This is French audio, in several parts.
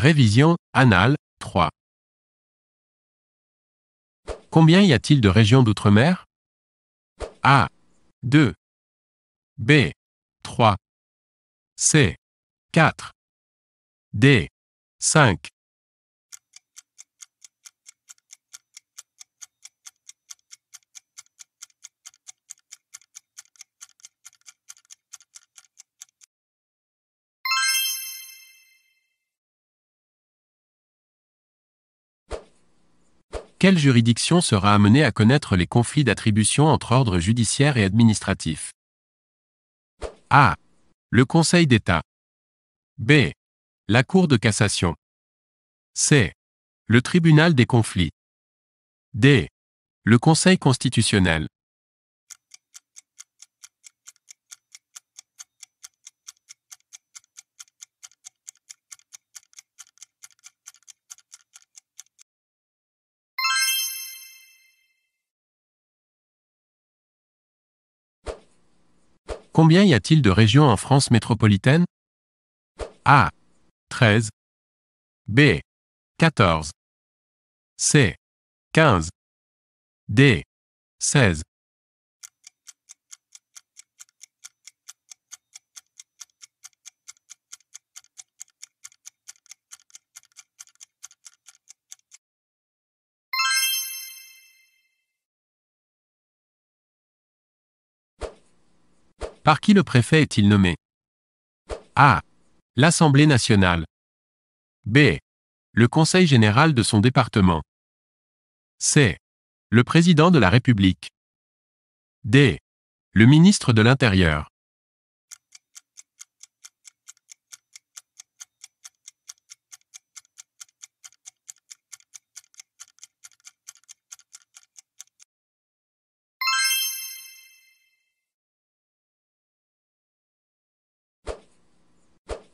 Révision, Anal 3. Combien y a-t-il de régions d'outre-mer A. 2. B. 3. C. 4. D. 5. Quelle juridiction sera amenée à connaître les conflits d'attribution entre ordre judiciaire et administratif A. Le Conseil d'État. B. La Cour de cassation. C. Le Tribunal des conflits. D. Le Conseil constitutionnel. Combien y a-t-il de régions en France métropolitaine A. 13 B. 14 C. 15 D. 16 Par qui le préfet est-il nommé A. L'Assemblée nationale. B. Le Conseil général de son département. C. Le président de la République. D. Le ministre de l'Intérieur.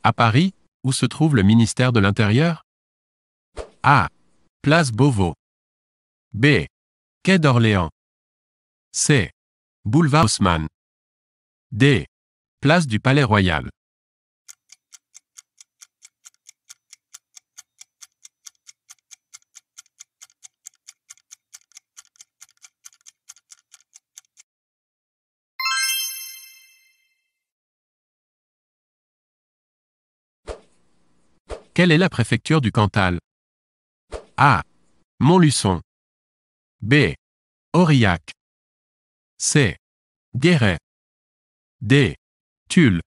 À Paris, où se trouve le ministère de l'Intérieur A. Place Beauvau. B. Quai d'Orléans. C. Boulevard Haussmann. D. Place du Palais Royal. Quelle est la préfecture du Cantal A. Montluçon. B. Aurillac. C. Guéret. D. Tulle.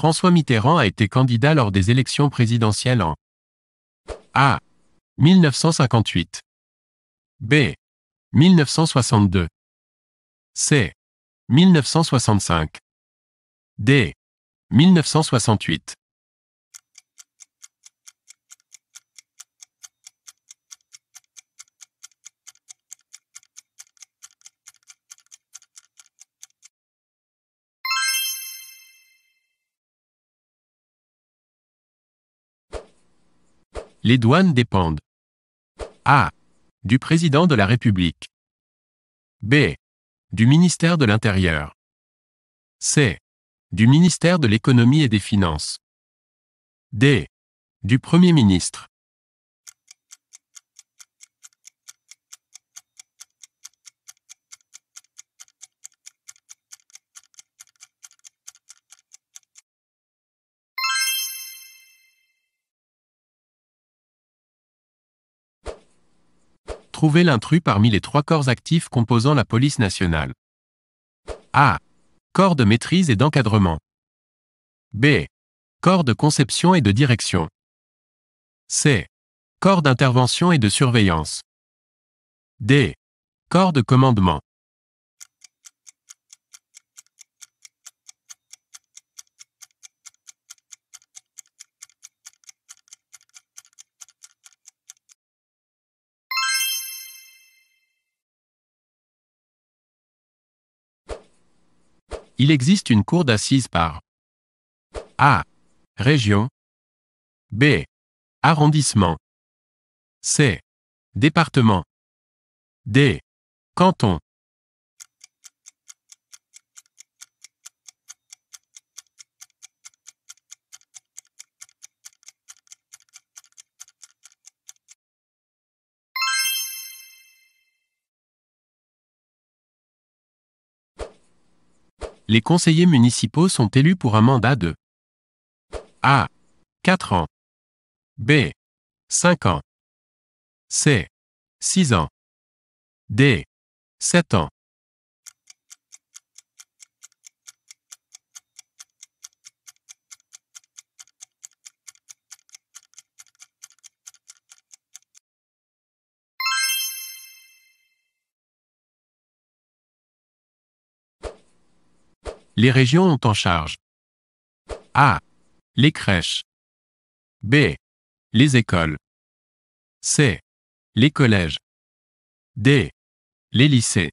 François Mitterrand a été candidat lors des élections présidentielles en A. 1958 B. 1962 C. 1965 D. 1968 Les douanes dépendent A. Du président de la République. B. Du ministère de l'Intérieur. C. Du ministère de l'Économie et des Finances. D. Du Premier ministre. trouver l'intrus parmi les trois corps actifs composant la police nationale. A. Corps de maîtrise et d'encadrement. B. Corps de conception et de direction. C. Corps d'intervention et de surveillance. D. Corps de commandement. Il existe une cour d'assises par A. Région B. Arrondissement C. Département D. Canton les conseillers municipaux sont élus pour un mandat de A. 4 ans. B. 5 ans. C. 6 ans. D. 7 ans. Les régions ont en charge A. Les crèches. B. Les écoles. C. Les collèges. D. Les lycées.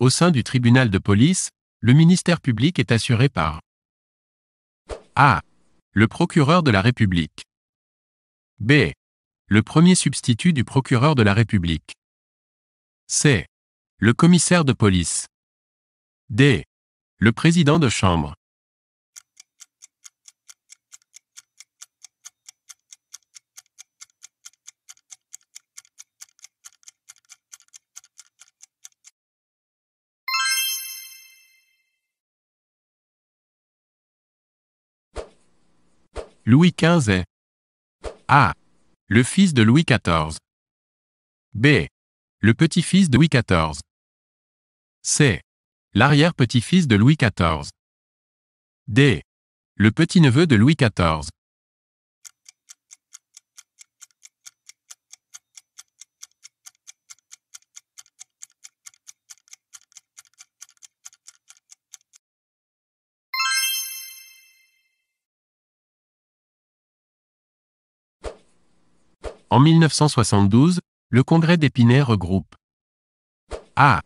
Au sein du tribunal de police, le ministère public est assuré par A. Le procureur de la République. B. Le premier substitut du procureur de la République. C. Le commissaire de police. D. Le président de chambre. Louis XV est A. Le fils de Louis XIV. B. Le petit-fils de Louis XIV. C. L'arrière-petit-fils de Louis XIV. D. Le petit-neveu de Louis XIV. En 1972, le Congrès d'Épinay regroupe A.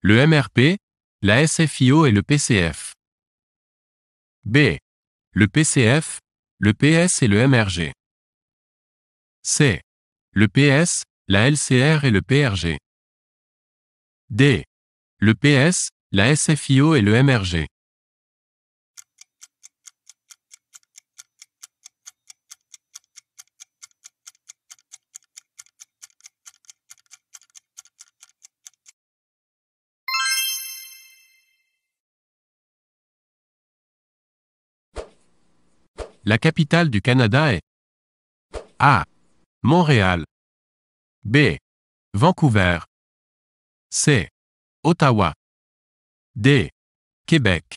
Le MRP, la SFIO et le PCF. B. Le PCF, le PS et le MRG. C. Le PS, la LCR et le PRG. D. Le PS, la SFIO et le MRG. La capitale du Canada est A. Montréal. B. Vancouver. C. Ottawa. D. Québec.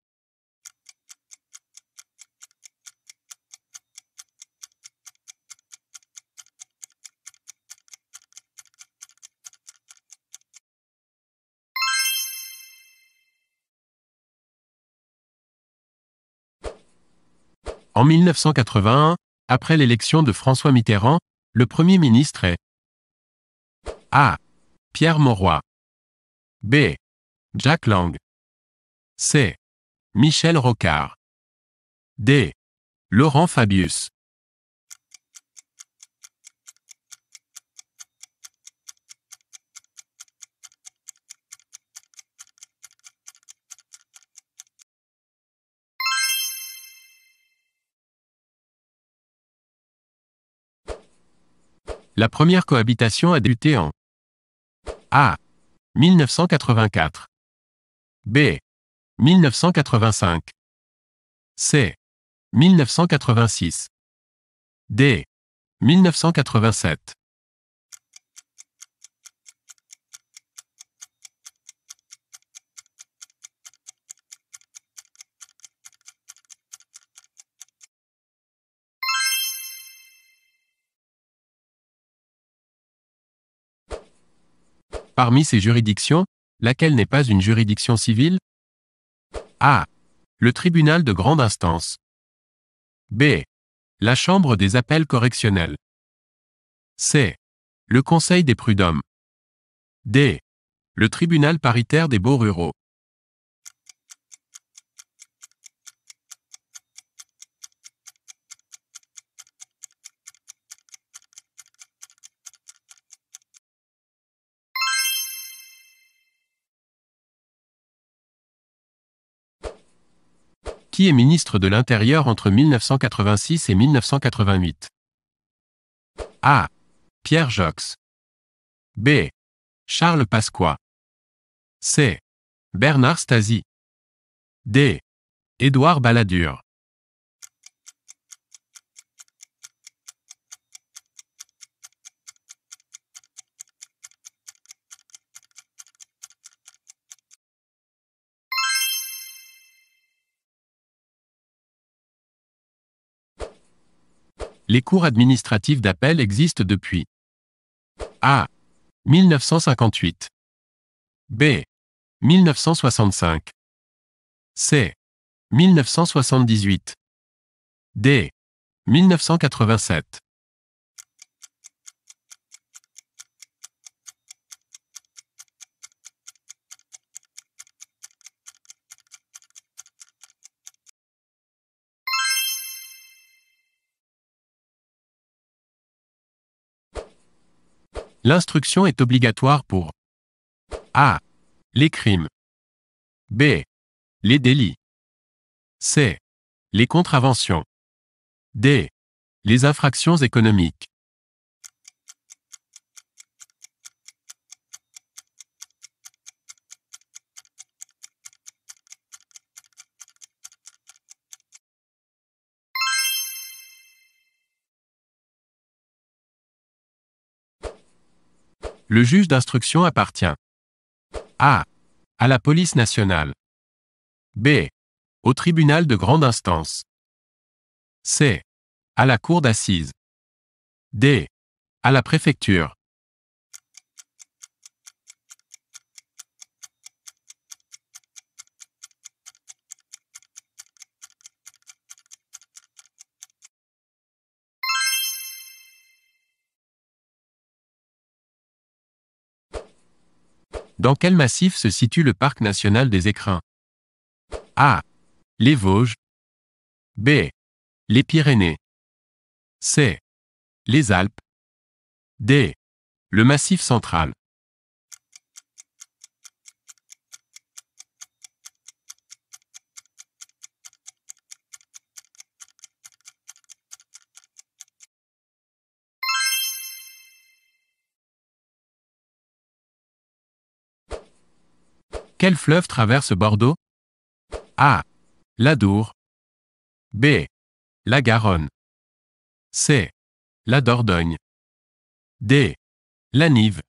En 1981, après l'élection de François Mitterrand, le Premier ministre est A. Pierre Mauroy B. Jack Lang C. Michel Rocard D. Laurent Fabius La première cohabitation a débuté en A. 1984 B. 1985 C. 1986 D. 1987 Parmi ces juridictions, laquelle n'est pas une juridiction civile A. Le tribunal de grande instance. B. La Chambre des appels correctionnels. C. Le Conseil des prud'hommes. D. Le tribunal paritaire des beaux ruraux. est ministre de l'Intérieur entre 1986 et 1988. A. Pierre Jox. B. Charles Pasqua. C. Bernard Stasi. D. Édouard Balladur. les cours administratifs d'appel existent depuis A. 1958 B. 1965 C. 1978 D. 1987 L'instruction est obligatoire pour A. Les crimes. B. Les délits. C. Les contraventions. D. Les infractions économiques. Le juge d'instruction appartient A. À la police nationale. B. Au tribunal de grande instance. C. À la cour d'assises. D. À la préfecture. Dans quel massif se situe le parc national des Écrins A. Les Vosges. B. Les Pyrénées. C. Les Alpes. D. Le Massif central. Quel fleuve traverse Bordeaux A. L'Adour. B. La Garonne. C. La Dordogne. D. La Nive.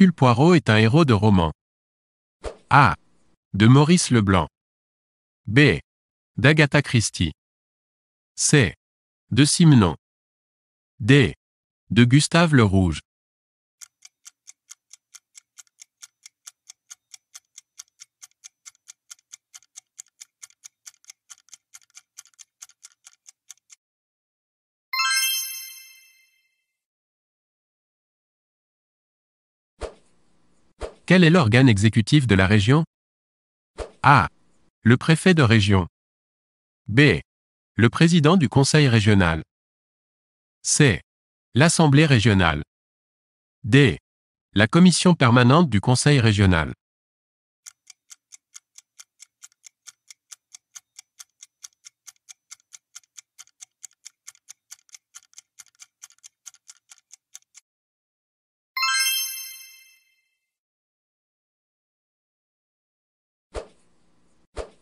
Hercule Poirot est un héros de roman A. De Maurice Leblanc. B. D'Agatha Christie. C. De Simenon. D. De Gustave le Rouge. Quel est l'organe exécutif de la région A. Le préfet de région. B. Le président du conseil régional. C. L'Assemblée régionale. D. La commission permanente du Conseil régional.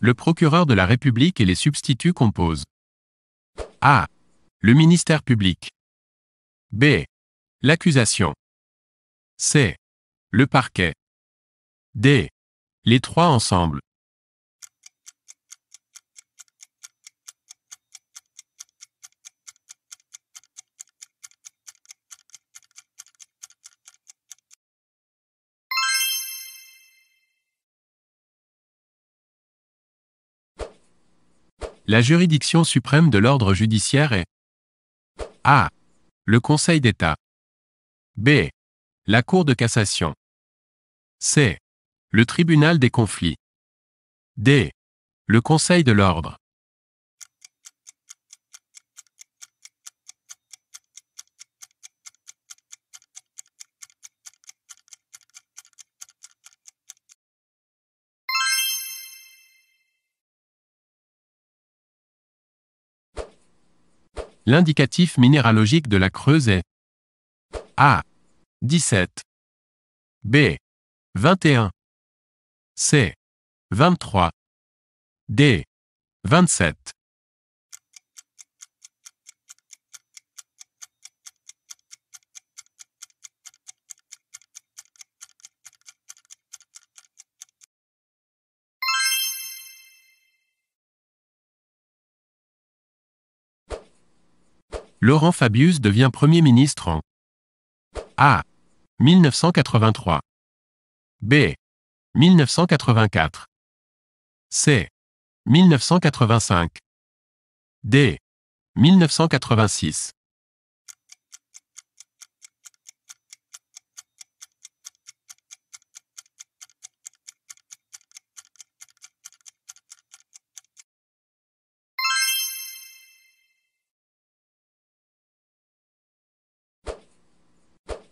le procureur de la République et les substituts composent A. Le ministère public. B. L'accusation. C. Le parquet. D. Les trois ensemble. La juridiction suprême de l'ordre judiciaire est A. Le Conseil d'État. B. La Cour de cassation. C. Le Tribunal des conflits. D. Le Conseil de l'ordre. L'indicatif minéralogique de la Creuse est A. 17 B. 21 C. 23 D. 27 Laurent Fabius devient Premier ministre en A. 1983 B. 1984 C. 1985 D. 1986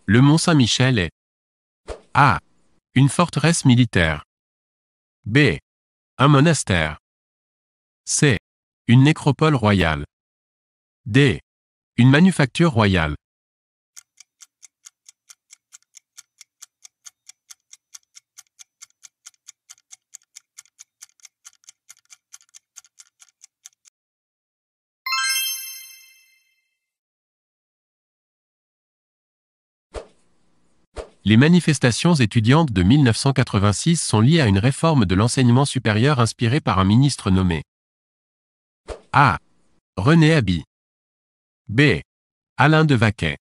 Le mont Saint-Michel est A. Une forteresse militaire. B. Un monastère. C. Une nécropole royale. D. Une manufacture royale. Les manifestations étudiantes de 1986 sont liées à une réforme de l'enseignement supérieur inspirée par un ministre nommé A. René Aby. B. Alain de Vaquet.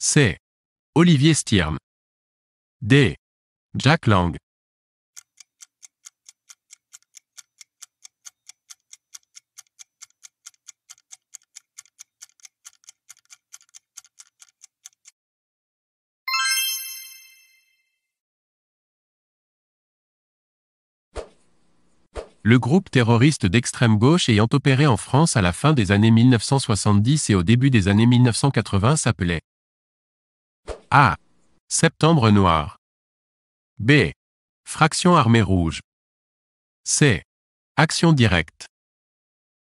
C. Olivier Stirn. D. Jack Lang. le groupe terroriste d'extrême gauche ayant opéré en France à la fin des années 1970 et au début des années 1980 s'appelait A. Septembre noir. B. Fraction armée rouge. C. Action directe.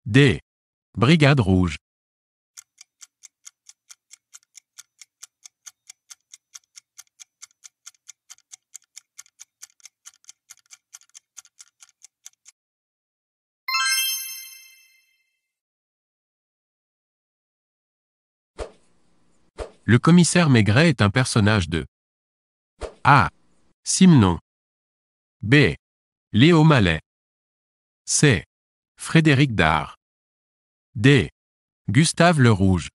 D. Brigade rouge. Le commissaire Maigret est un personnage de A. Simnon B. Léo Mallet. C. Frédéric Dard. D. Gustave le Rouge.